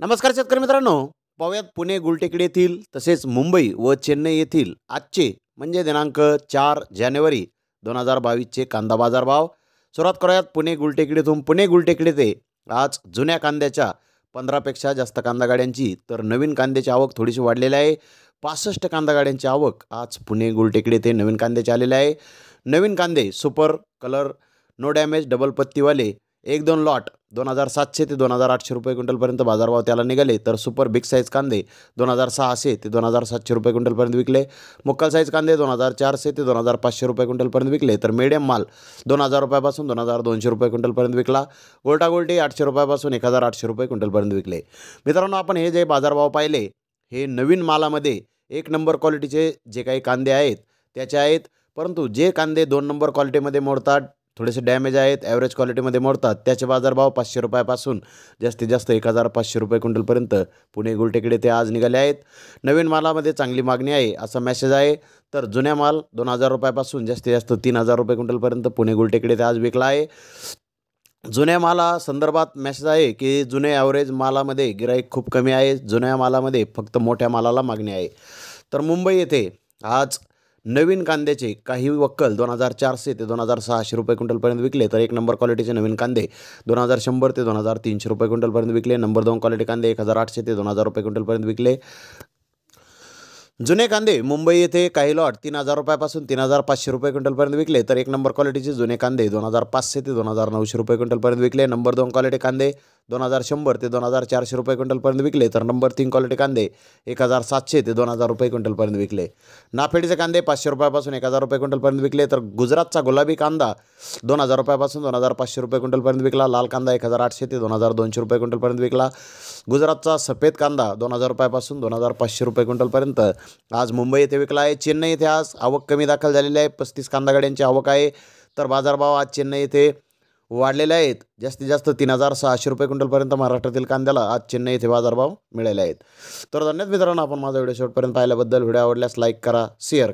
नमस्कार शेतकरी मित्रांनो पाहूयात पुणे गुलटेकडी येथील तसेच मुंबई व चेन्नई येथील आजचे म्हणजे दिनांक चार जानेवारी दोन हजार बावीसचे कांदा भाव सुरुवात करूयात पुणे गुलटेकडीतून पुणे गुलटेकडे ते आज जुन्या कांद्याच्या पंधरापेक्षा जास्त कांदा गाड्यांची तर नवीन कांद्याची आवक थोडीशी वाढलेली आहे पासष्ट कांदा गाड्यांची आवक आज पुणे गुलटेकडे ते नवीन कांद्याचे आलेले आहे नवीन कांदे super colour no damage double पत्तीवाले एक दोन लॉट दोन हजार सातशे ते दोन हजार आठशे रुपये क्विंटलपर्यंत बाजारभाव त्याला निघाले तर सुपर बिग साईज कांदे दोन हजार सहाशे ते दोन हजार सातशे रुपये क्विंटलपर्यंत विकले मुक्कल साईज कांदे दोन हजार चारशे ते दोन हजार पाचशे रुपये क्विंटलपर्यंत विकले तर मीडियम माल दोन हजार रुपयापासून दोन हजार दोनशे रुपये क्विंटलपर्यंत विकला गोल्टा गोल्टी आठशे रुपयापासून एक हजार आठशे रुपये क्विंटलपर्यंत विकले मित्रांनो आपण हे जे बाजारभाव पाहिले हे नवीन मालामध्ये एक नंबर क्वालिटीचे जे काही कांदे आहेत त्याचे आहेत परंतु जे कांदे दोन नंबर क्वालिटीमध्ये मोडतात थोडेसे डॅमेज आहेत ॲव्हरेज क्वालिटीमध्ये मोडतात त्याचे बाजारभाव पाचशे रुपयापासून जास्तीत जास्त एक हजार पाचशे रुपये क्विंटलपर्यंत पुणे गुलटेकडे ते आज निघाले आहेत नवीन मालामध्ये चांगली मागणी आहे असा मेसेज आहे तर जुन्या माल दोन हजार रुपयापासून जास्तीत जास्त तीन हजार रुपये क्विंटलपर्यंत पुणे गुलटेकडे ते आज विकला आहे जुन्या माला संदर्भात मेसेज आहे की जुने ॲव्हरेज मालामध्ये गिराईक खूप कमी आहे जुन्या मालामध्ये फक्त मोठ्या मालाला मागणी आहे तर मुंबई येथे आज नवीन कांद्याचे काही वक्कल दोन हजार चारशे ते दोन हजार सहाशे रुपये क्विंटलपर्यंत विकले तर एक नंबर क्वालिटीचे नवीन कांदे दोन हजार शंभर ते दोन हजार तीनशे रुपये क्विंटलपर्यंत विकले नंबर दोन क्वालिटी कांदे एक हजार आठशे ते दोन हजार रुपये क्विंटलपर्यंत विकले जुने कांदे मुंबई येथे काही लॉट तीन हजार रुपयापासून तीन हजार पाचशे रुपये क्विंटलपर्यंत विकले तर एक नंबर क्वालिटीचे जुने कांदे दोन हजार पाचशे ते दोन हजार नऊशे रुपये क्विंटलपर्यंत विकले नंबर दोन क्वालिटी कांदे दोन हजार शंभर ते दोन हजार चारशे रुपये क्विंटलपर्यंत विकले तर नंबर तीन क्वालिटी कांदे एक हजार सातशे ते दोन हजार रुपये क्विंटलपर्यंत विकले नाफेडीचे कांदे पाचशे रुपयापासून एक हजार रुपये क्विंटलपर्यंत विकले तर गुजरातचा गुलाबी कांदा दोन हजार रुपयापासून दोन हजार पाचशे रुपये क्विंटलपर्यंत विकला लाल कांदा एक हजार आठशे ते दोन हजार दोनशे रुपये क्विंटलपर्यंत विकला गुजरातचा सफेद कांदा दोन हजार रुपयापासून दोन हजार पाचशे रुपये क्विंटलपर्यंत आज मुंबई येथे विकला आहे चेन्नई येथे आज आवक कमी दाखल झालेली आहे पस्तीस कांदा गाड्यांची आवक आहे तर बाजारभाव आज चेन्नई येथे वाढलेले आहेत जास्तीत जास्त तीन हजार सहाशे रुपये क्विंटलपर्यंत महाराष्ट्रातील कांद्याला आज चेन्नई येथे बाजारभाव मिळाले आहेत तर धन्यवाद मित्रांनो आपण माझा व्हिडिओ शेवटपर्यंत पाहिल्याबद्दल व्हिडिओ आवडल्यास लाईक करा शेअर